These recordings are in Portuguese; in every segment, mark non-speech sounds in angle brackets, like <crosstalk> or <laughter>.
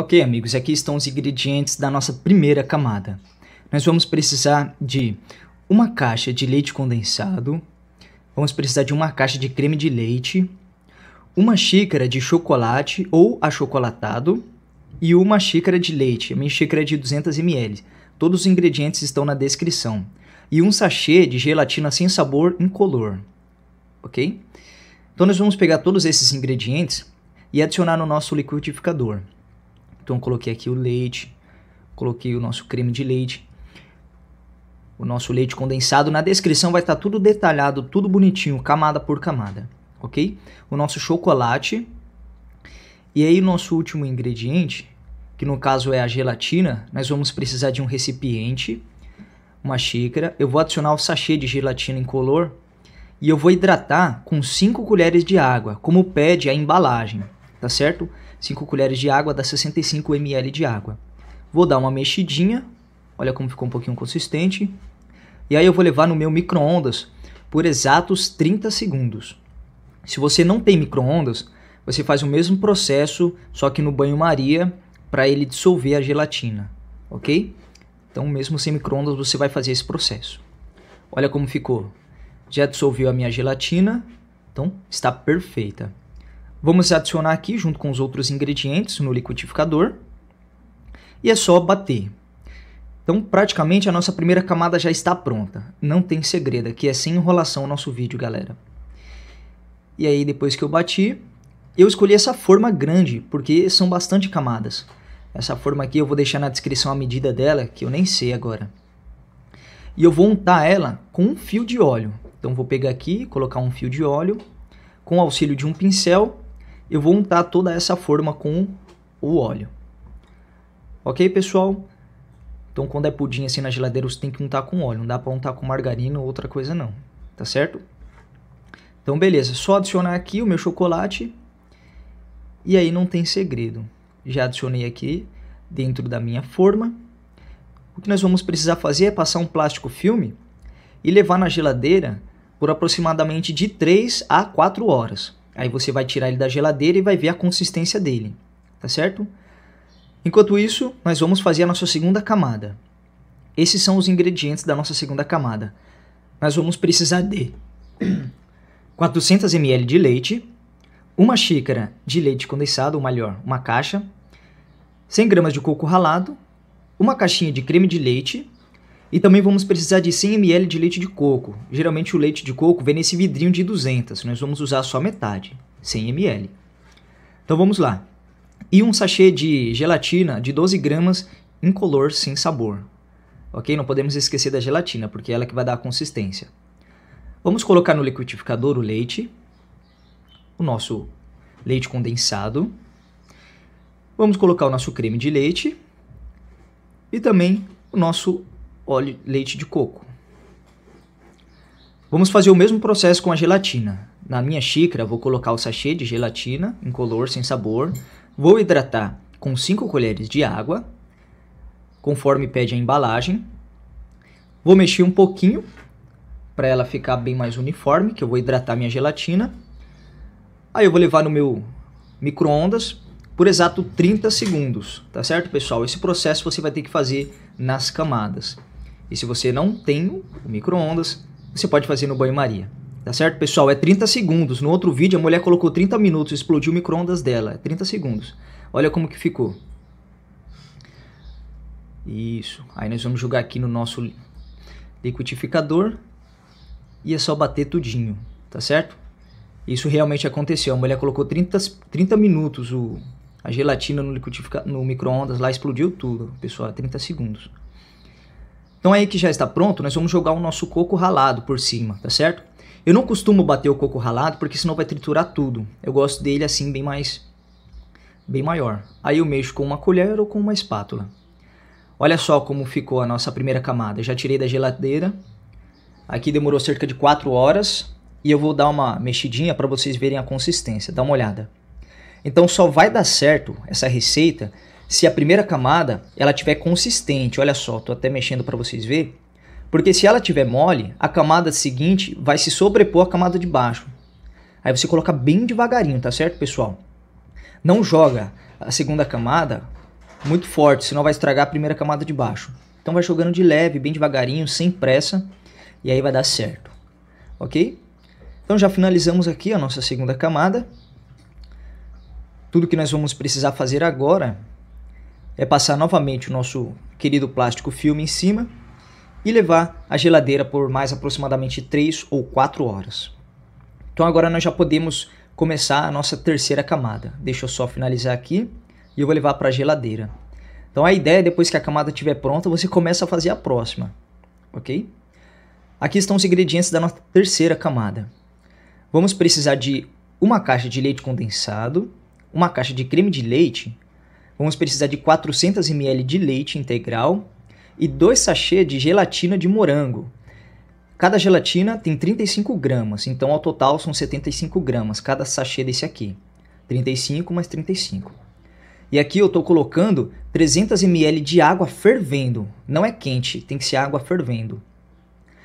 Ok, amigos, aqui estão os ingredientes da nossa primeira camada. Nós vamos precisar de uma caixa de leite condensado, vamos precisar de uma caixa de creme de leite, uma xícara de chocolate ou achocolatado e uma xícara de leite, minha xícara é de 200 ml. Todos os ingredientes estão na descrição. E um sachê de gelatina sem sabor incolor, ok? Então nós vamos pegar todos esses ingredientes e adicionar no nosso liquidificador. Então coloquei aqui o leite, coloquei o nosso creme de leite, o nosso leite condensado. Na descrição vai estar tá tudo detalhado, tudo bonitinho, camada por camada, ok? O nosso chocolate. E aí o nosso último ingrediente, que no caso é a gelatina, nós vamos precisar de um recipiente, uma xícara. Eu vou adicionar o sachê de gelatina incolor e eu vou hidratar com 5 colheres de água, como pede a embalagem tá certo? 5 colheres de água dá 65 ml de água. Vou dar uma mexidinha, olha como ficou um pouquinho consistente. E aí eu vou levar no meu micro-ondas por exatos 30 segundos. Se você não tem micro-ondas, você faz o mesmo processo, só que no banho-maria, para ele dissolver a gelatina, ok? Então, mesmo sem micro-ondas, você vai fazer esse processo. Olha como ficou. Já dissolveu a minha gelatina, então está perfeita. Vamos adicionar aqui junto com os outros ingredientes no liquidificador e é só bater. Então, praticamente a nossa primeira camada já está pronta. Não tem segredo, aqui é sem enrolação o nosso vídeo, galera. E aí, depois que eu bati, eu escolhi essa forma grande, porque são bastante camadas. Essa forma aqui eu vou deixar na descrição a medida dela, que eu nem sei agora. E eu vou untar ela com um fio de óleo. Então, vou pegar aqui, colocar um fio de óleo, com o auxílio de um pincel, eu vou untar toda essa forma com o óleo. Ok, pessoal? Então, quando é pudim assim na geladeira, você tem que untar com óleo. Não dá para untar com margarina ou outra coisa, não. Tá certo? Então, beleza. Só adicionar aqui o meu chocolate. E aí não tem segredo. Já adicionei aqui dentro da minha forma. O que nós vamos precisar fazer é passar um plástico filme e levar na geladeira por aproximadamente de 3 a 4 horas. Aí você vai tirar ele da geladeira e vai ver a consistência dele, tá certo? Enquanto isso, nós vamos fazer a nossa segunda camada. Esses são os ingredientes da nossa segunda camada. Nós vamos precisar de 400 <clears throat> ml de leite, uma xícara de leite condensado, ou melhor, uma caixa, 100 gramas de coco ralado, uma caixinha de creme de leite, e também vamos precisar de 100 ml de leite de coco. Geralmente o leite de coco vem nesse vidrinho de 200, nós vamos usar só metade, 100 ml. Então vamos lá. E um sachê de gelatina de 12 gramas, incolor, sem sabor. Ok? Não podemos esquecer da gelatina, porque é ela que vai dar a consistência. Vamos colocar no liquidificador o leite, o nosso leite condensado. Vamos colocar o nosso creme de leite e também o nosso óleo, leite de coco. Vamos fazer o mesmo processo com a gelatina. Na minha xícara, vou colocar o sachê de gelatina, incolor, sem sabor. Vou hidratar com 5 colheres de água, conforme pede a embalagem. Vou mexer um pouquinho para ela ficar bem mais uniforme, que eu vou hidratar minha gelatina. Aí eu vou levar no meu micro-ondas por exato 30 segundos, tá certo, pessoal? Esse processo você vai ter que fazer nas camadas. E se você não tem o micro-ondas, você pode fazer no banho-maria. Tá certo, pessoal? É 30 segundos. No outro vídeo, a mulher colocou 30 minutos, explodiu o micro-ondas dela. É 30 segundos. Olha como que ficou. Isso. Aí nós vamos jogar aqui no nosso liquidificador. E é só bater tudinho, tá certo? Isso realmente aconteceu. A mulher colocou 30, 30 minutos o, a gelatina no, no micro-ondas lá, explodiu tudo, pessoal. 30 é segundos. Então aí que já está pronto, nós vamos jogar o nosso coco ralado por cima, tá certo? Eu não costumo bater o coco ralado porque senão vai triturar tudo. Eu gosto dele assim bem mais bem maior. Aí eu mexo com uma colher ou com uma espátula. Olha só como ficou a nossa primeira camada. Eu já tirei da geladeira. Aqui demorou cerca de 4 horas e eu vou dar uma mexidinha para vocês verem a consistência. Dá uma olhada. Então só vai dar certo essa receita se a primeira camada ela tiver consistente. Olha só, estou até mexendo para vocês verem. Porque se ela tiver mole, a camada seguinte vai se sobrepor à camada de baixo. Aí você coloca bem devagarinho, tá certo, pessoal? Não joga a segunda camada muito forte, senão vai estragar a primeira camada de baixo. Então vai jogando de leve, bem devagarinho, sem pressa, e aí vai dar certo. OK? Então já finalizamos aqui a nossa segunda camada. Tudo que nós vamos precisar fazer agora é passar novamente o nosso querido plástico filme em cima e levar a geladeira por mais aproximadamente 3 ou 4 horas. Então agora nós já podemos começar a nossa terceira camada. Deixa eu só finalizar aqui e eu vou levar para a geladeira. Então a ideia é depois que a camada estiver pronta, você começa a fazer a próxima, ok? Aqui estão os ingredientes da nossa terceira camada. Vamos precisar de uma caixa de leite condensado, uma caixa de creme de leite vamos precisar de 400 ml de leite integral e 2 sachês de gelatina de morango. Cada gelatina tem 35 gramas, então ao total são 75 gramas cada sachê desse aqui. 35 mais 35. E aqui eu estou colocando 300 ml de água fervendo. Não é quente, tem que ser água fervendo.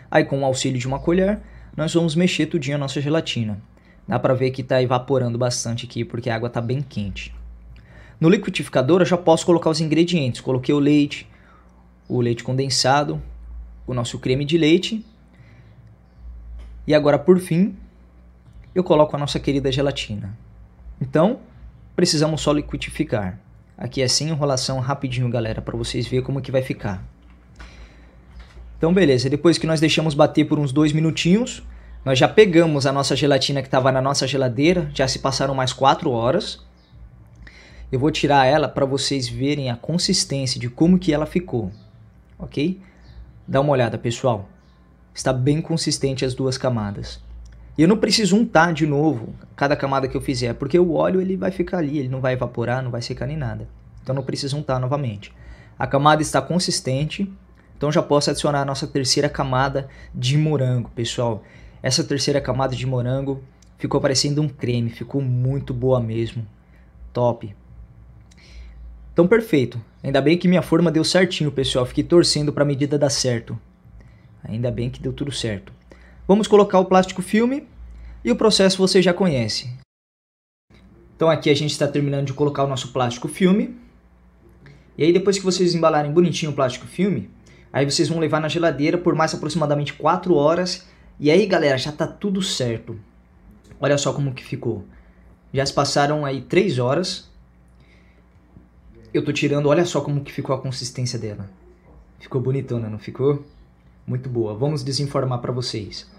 Aí com o auxílio de uma colher, nós vamos mexer tudinho a nossa gelatina. Dá para ver que está evaporando bastante aqui porque a água está bem quente. No liquidificador eu já posso colocar os ingredientes. Coloquei o leite, o leite condensado, o nosso creme de leite. E agora, por fim, eu coloco a nossa querida gelatina. Então, precisamos só liquidificar. Aqui é sem enrolação, rapidinho, galera, para vocês verem como que vai ficar. Então, beleza. Depois que nós deixamos bater por uns dois minutinhos, nós já pegamos a nossa gelatina que estava na nossa geladeira, já se passaram mais quatro horas. Eu vou tirar ela para vocês verem a consistência de como que ela ficou, ok? Dá uma olhada, pessoal. Está bem consistente as duas camadas. E eu não preciso untar de novo cada camada que eu fizer, porque o óleo ele vai ficar ali, ele não vai evaporar, não vai secar nem nada. Então não preciso untar novamente. A camada está consistente, então já posso adicionar a nossa terceira camada de morango, pessoal. Essa terceira camada de morango ficou parecendo um creme, ficou muito boa mesmo. Top! Então perfeito. Ainda bem que minha forma deu certinho, pessoal. Fiquei torcendo para a medida dar certo. Ainda bem que deu tudo certo. Vamos colocar o plástico filme e o processo você já conhece. Então aqui a gente está terminando de colocar o nosso plástico filme. E aí depois que vocês embalarem bonitinho o plástico filme, aí vocês vão levar na geladeira por mais aproximadamente 4 horas. E aí galera, já está tudo certo. Olha só como que ficou. Já se passaram aí 3 horas eu tô tirando, olha só como que ficou a consistência dela. Ficou bonitona, não ficou? Muito boa. Vamos desenformar para vocês.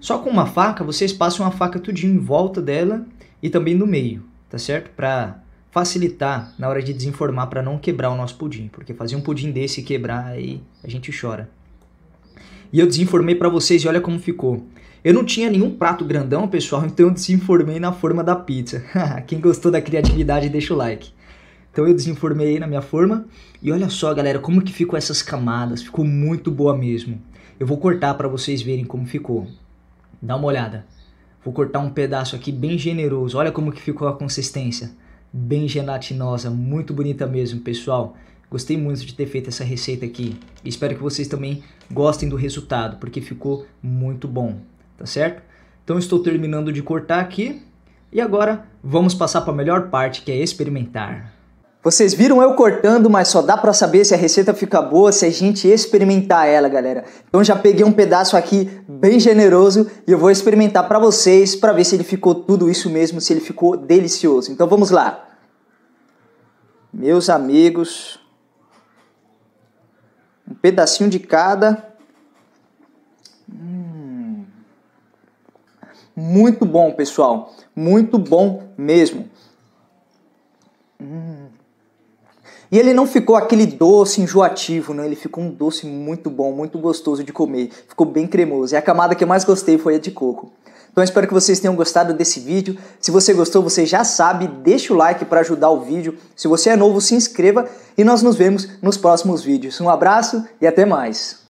Só com uma faca, vocês passam a faca tudinho em volta dela e também no meio, tá certo? Pra facilitar na hora de desenformar para não quebrar o nosso pudim, porque fazer um pudim desse e quebrar aí a gente chora. E eu desenformei para vocês e olha como ficou. Eu não tinha nenhum prato grandão, pessoal, então eu desenformei na forma da pizza. <laughs> Quem gostou da criatividade, deixa o like. Então eu desenformei na minha forma. E olha só, galera, como que ficou essas camadas. Ficou muito boa mesmo. Eu vou cortar para vocês verem como ficou. Dá uma olhada. Vou cortar um pedaço aqui bem generoso. Olha como que ficou a consistência. Bem gelatinosa, muito bonita mesmo, pessoal. Gostei muito de ter feito essa receita aqui. Espero que vocês também gostem do resultado, porque ficou muito bom, tá certo? Então estou terminando de cortar aqui. E agora vamos passar para a melhor parte, que é experimentar. Vocês viram eu cortando, mas só dá para saber se a receita fica boa se a gente experimentar ela, galera. Então já peguei um pedaço aqui bem generoso e eu vou experimentar para vocês para ver se ele ficou tudo isso mesmo, se ele ficou delicioso. Então vamos lá. Meus amigos, um pedacinho de cada. Hum. Muito bom, pessoal. Muito bom mesmo. E ele não ficou aquele doce enjoativo, não. Ele ficou um doce muito bom, muito gostoso de comer. Ficou bem cremoso. E a camada que eu mais gostei foi a de coco. Então espero que vocês tenham gostado desse vídeo. Se você gostou, você já sabe, deixa o like para ajudar o vídeo. Se você é novo, se inscreva e nós nos vemos nos próximos vídeos. Um abraço e até mais.